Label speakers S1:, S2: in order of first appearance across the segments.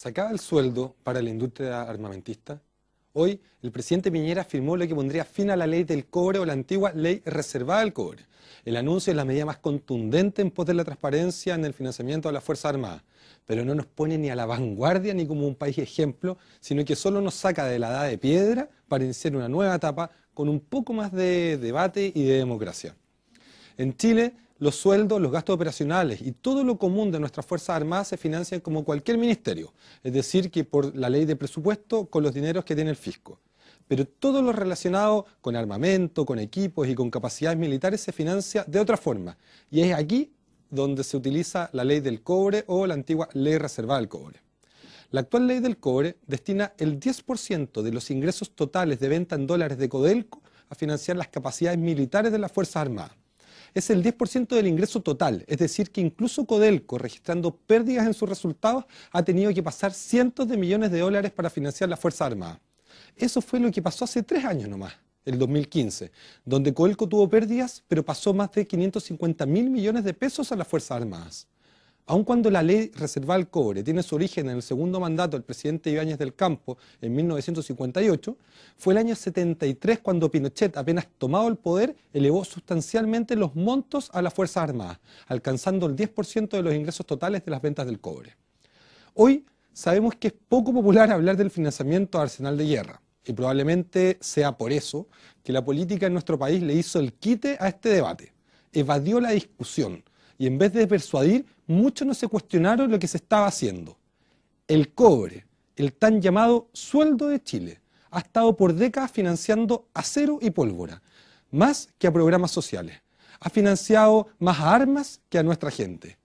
S1: sacaba el sueldo para la industria armamentista? Hoy el presidente Piñera afirmó lo que pondría fin a la ley del cobre o la antigua ley reservada al cobre. El anuncio es la medida más contundente en pos de la transparencia en el financiamiento de las Fuerzas Armadas, pero no nos pone ni a la vanguardia ni como un país ejemplo, sino que solo nos saca de la edad de piedra para iniciar una nueva etapa con un poco más de debate y de democracia. En Chile los sueldos, los gastos operacionales y todo lo común de nuestras Fuerzas Armadas se financian como cualquier ministerio, es decir, que por la ley de presupuesto con los dineros que tiene el fisco. Pero todo lo relacionado con armamento, con equipos y con capacidades militares se financia de otra forma. Y es aquí donde se utiliza la ley del cobre o la antigua ley reservada del cobre. La actual ley del cobre destina el 10% de los ingresos totales de venta en dólares de Codelco a financiar las capacidades militares de las Fuerzas Armadas es el 10% del ingreso total. Es decir, que incluso Codelco, registrando pérdidas en sus resultados, ha tenido que pasar cientos de millones de dólares para financiar la Fuerza Armada. Eso fue lo que pasó hace tres años nomás el 2015, donde Codelco tuvo pérdidas, pero pasó más de 550 mil millones de pesos a las Fuerzas Armadas. Aun cuando la ley reservada al cobre tiene su origen en el segundo mandato del presidente Ibáñez del Campo en 1958, fue el año 73 cuando Pinochet, apenas tomado el poder, elevó sustancialmente los montos a las Fuerzas Armadas, alcanzando el 10% de los ingresos totales de las ventas del cobre. Hoy sabemos que es poco popular hablar del financiamiento a arsenal de guerra, y probablemente sea por eso que la política en nuestro país le hizo el quite a este debate, evadió la discusión y en vez de persuadir, muchos no se cuestionaron lo que se estaba haciendo. El cobre, el tan llamado sueldo de Chile, ha estado por décadas financiando acero y pólvora, más que a programas sociales. Ha financiado más a armas que a nuestra gente.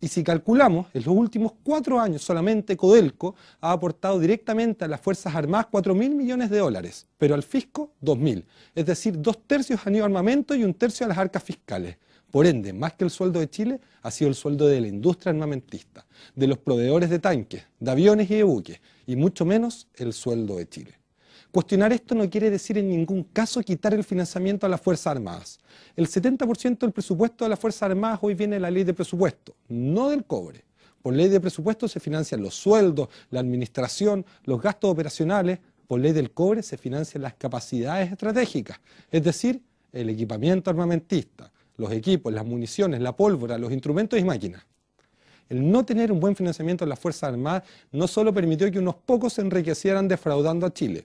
S1: Y si calculamos, en los últimos cuatro años solamente Codelco ha aportado directamente a las Fuerzas Armadas 4.000 mil millones de dólares, pero al fisco 2.000, es decir, dos tercios a ido armamento y un tercio a las arcas fiscales. Por ende, más que el sueldo de Chile, ha sido el sueldo de la industria armamentista, de los proveedores de tanques, de aviones y de buques, y mucho menos el sueldo de Chile. Cuestionar esto no quiere decir en ningún caso quitar el financiamiento a las Fuerzas Armadas. El 70% del presupuesto de las Fuerzas Armadas hoy viene de la ley de presupuesto, no del cobre. Por ley de presupuesto se financian los sueldos, la administración, los gastos operacionales. Por ley del cobre se financian las capacidades estratégicas, es decir, el equipamiento armamentista, los equipos, las municiones, la pólvora, los instrumentos y máquinas. El no tener un buen financiamiento de las Fuerzas Armadas no solo permitió que unos pocos se enriquecieran defraudando a Chile,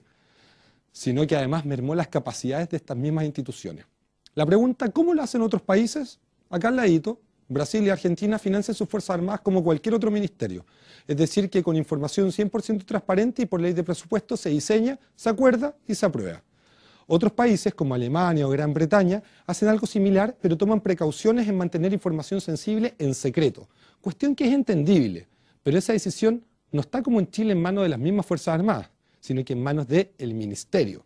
S1: sino que además mermó las capacidades de estas mismas instituciones. La pregunta, ¿cómo lo hacen otros países? Acá al ladito, Brasil y Argentina financian sus Fuerzas Armadas como cualquier otro ministerio. Es decir, que con información 100% transparente y por ley de presupuesto se diseña, se acuerda y se aprueba. Otros países, como Alemania o Gran Bretaña, hacen algo similar, pero toman precauciones en mantener información sensible en secreto, cuestión que es entendible, pero esa decisión no está como en Chile en manos de las mismas Fuerzas Armadas, sino que en manos del el Ministerio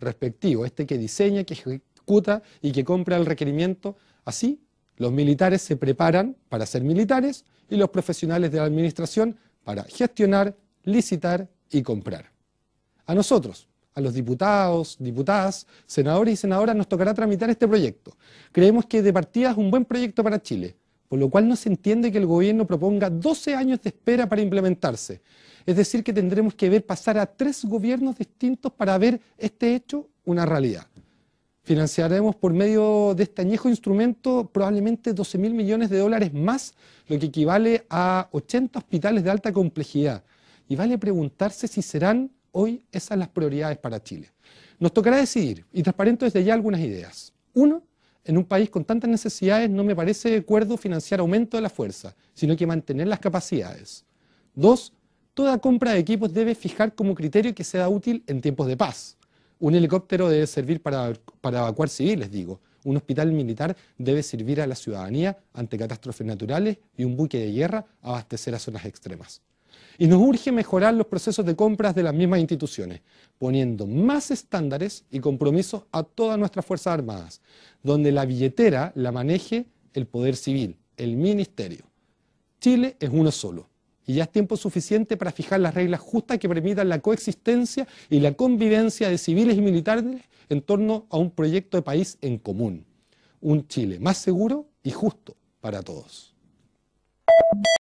S1: respectivo, este que diseña, que ejecuta y que compra el requerimiento. Así, los militares se preparan para ser militares y los profesionales de la administración para gestionar, licitar y comprar. A nosotros, a los diputados, diputadas, senadores y senadoras nos tocará tramitar este proyecto. Creemos que de partida es un buen proyecto para Chile, por lo cual no se entiende que el gobierno proponga 12 años de espera para implementarse. Es decir, que tendremos que ver pasar a tres gobiernos distintos para ver este hecho una realidad. Financiaremos por medio de este añejo instrumento probablemente 12 mil millones de dólares más, lo que equivale a 80 hospitales de alta complejidad. Y vale preguntarse si serán Hoy esas son las prioridades para Chile. Nos tocará decidir, y transparento desde ya algunas ideas. Uno, en un país con tantas necesidades no me parece de acuerdo financiar aumento de la fuerza, sino que mantener las capacidades. Dos, toda compra de equipos debe fijar como criterio que sea útil en tiempos de paz. Un helicóptero debe servir para, para evacuar civiles, digo. Un hospital militar debe servir a la ciudadanía ante catástrofes naturales y un buque de guerra abastecer a zonas extremas. Y nos urge mejorar los procesos de compras de las mismas instituciones, poniendo más estándares y compromisos a todas nuestras Fuerzas Armadas, donde la billetera la maneje el Poder Civil, el Ministerio. Chile es uno solo. Y ya es tiempo suficiente para fijar las reglas justas que permitan la coexistencia y la convivencia de civiles y militares en torno a un proyecto de país en común. Un Chile más seguro y justo para todos.